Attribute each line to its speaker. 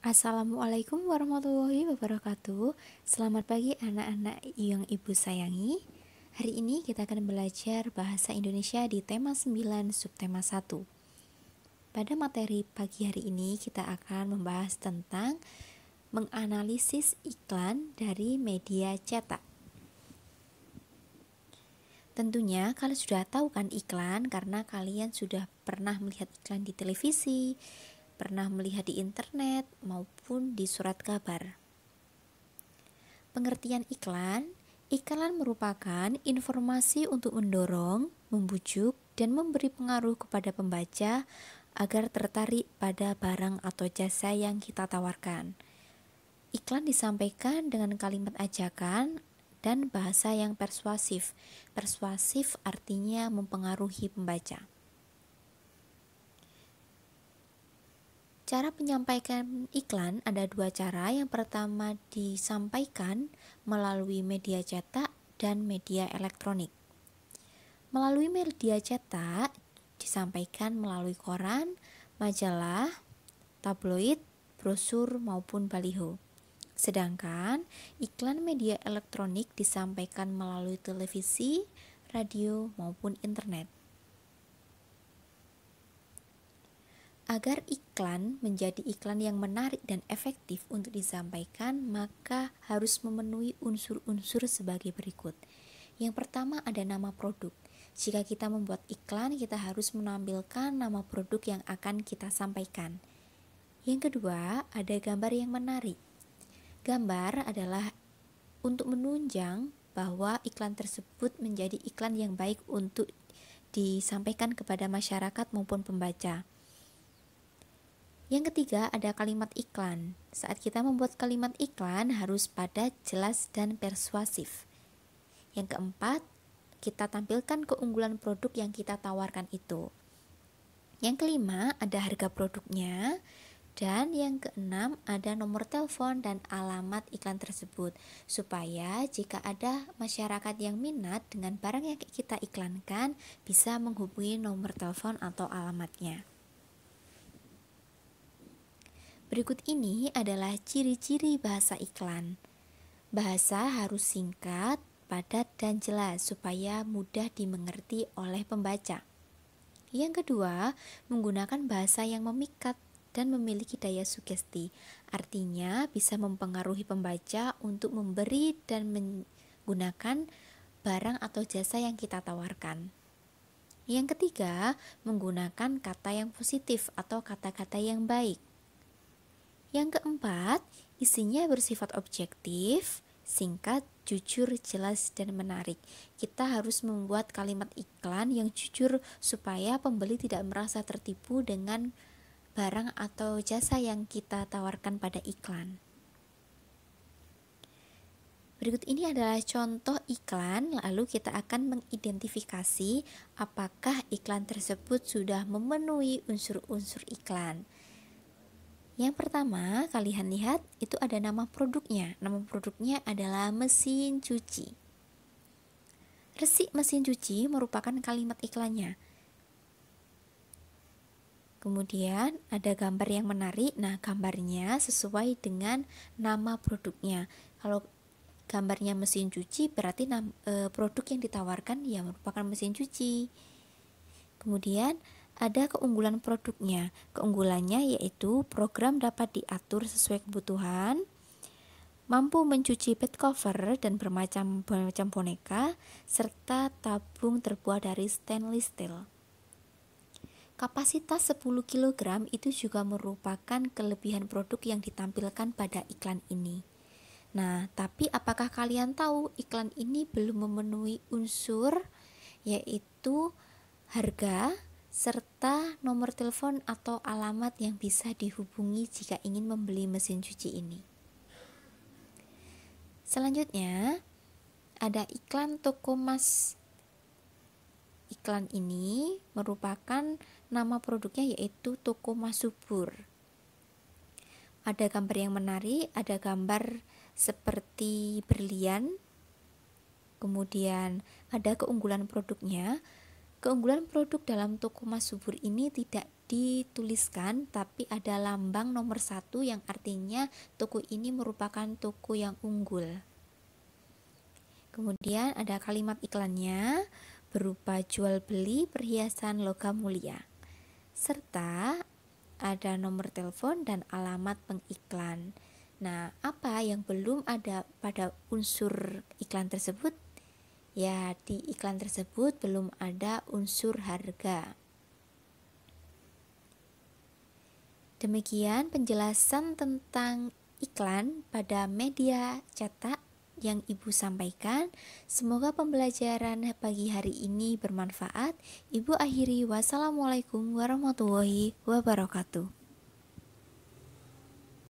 Speaker 1: Assalamualaikum warahmatullahi wabarakatuh Selamat pagi anak-anak yang ibu sayangi Hari ini kita akan belajar bahasa Indonesia di tema 9 subtema 1 Pada materi pagi hari ini kita akan membahas tentang Menganalisis iklan dari media cetak Tentunya kalian sudah tahu kan iklan karena kalian sudah pernah melihat iklan di televisi, pernah melihat di internet maupun di surat kabar. Pengertian iklan Iklan merupakan informasi untuk mendorong, membujuk, dan memberi pengaruh kepada pembaca agar tertarik pada barang atau jasa yang kita tawarkan. Iklan disampaikan dengan kalimat ajakan dan bahasa yang persuasif. Persuasif artinya mempengaruhi pembaca. Cara penyampaikan iklan ada dua cara. Yang pertama disampaikan melalui media cetak dan media elektronik. Melalui media cetak disampaikan melalui koran, majalah, tabloid, brosur maupun baliho. Sedangkan iklan media elektronik disampaikan melalui televisi, radio maupun internet. Agar iklan menjadi iklan yang menarik dan efektif untuk disampaikan, maka harus memenuhi unsur-unsur sebagai berikut. Yang pertama ada nama produk. Jika kita membuat iklan, kita harus menampilkan nama produk yang akan kita sampaikan. Yang kedua, ada gambar yang menarik. Gambar adalah untuk menunjang bahwa iklan tersebut menjadi iklan yang baik untuk disampaikan kepada masyarakat maupun pembaca. Yang ketiga ada kalimat iklan. Saat kita membuat kalimat iklan harus pada jelas dan persuasif. Yang keempat, kita tampilkan keunggulan produk yang kita tawarkan itu. Yang kelima ada harga produknya dan yang keenam ada nomor telepon dan alamat iklan tersebut supaya jika ada masyarakat yang minat dengan barang yang kita iklankan bisa menghubungi nomor telepon atau alamatnya. Berikut ini adalah ciri-ciri bahasa iklan. Bahasa harus singkat, padat, dan jelas supaya mudah dimengerti oleh pembaca. Yang kedua, menggunakan bahasa yang memikat dan memiliki daya sugesti. Artinya, bisa mempengaruhi pembaca untuk memberi dan menggunakan barang atau jasa yang kita tawarkan. Yang ketiga, menggunakan kata yang positif atau kata-kata yang baik. Yang keempat, isinya bersifat objektif, singkat, jujur, jelas, dan menarik. Kita harus membuat kalimat iklan yang jujur supaya pembeli tidak merasa tertipu dengan barang atau jasa yang kita tawarkan pada iklan. Berikut ini adalah contoh iklan, lalu kita akan mengidentifikasi apakah iklan tersebut sudah memenuhi unsur-unsur iklan. Yang pertama, kalian lihat itu ada nama produknya. Nama produknya adalah mesin cuci. Resik mesin cuci merupakan kalimat iklannya. Kemudian ada gambar yang menarik. Nah, gambarnya sesuai dengan nama produknya. Kalau gambarnya mesin cuci berarti eh, produk yang ditawarkan ya merupakan mesin cuci. Kemudian ada keunggulan produknya. Keunggulannya yaitu program dapat diatur sesuai kebutuhan, mampu mencuci bed cover dan bermacam-macam boneka, serta tabung terbuat dari stainless steel. Kapasitas 10 kg itu juga merupakan kelebihan produk yang ditampilkan pada iklan ini. Nah, tapi apakah kalian tahu iklan ini belum memenuhi unsur yaitu harga, serta nomor telepon atau alamat yang bisa dihubungi jika ingin membeli mesin cuci ini. Selanjutnya, ada iklan toko emas. Iklan ini merupakan nama produknya yaitu toko emas subur. Ada gambar yang menarik, ada gambar seperti berlian. Kemudian ada keunggulan produknya, Keunggulan produk dalam toko Mas Subur ini tidak dituliskan tapi ada lambang nomor satu yang artinya toko ini merupakan toko yang unggul. Kemudian ada kalimat iklannya berupa jual beli perhiasan logam mulia serta ada nomor telepon dan alamat pengiklan. Nah, apa yang belum ada pada unsur iklan tersebut ya di iklan tersebut belum ada unsur harga. Demikian penjelasan tentang iklan pada media cetak yang Ibu sampaikan. Semoga pembelajaran pagi hari ini bermanfaat. Ibu akhiri, wassalamualaikum warahmatullahi wabarakatuh.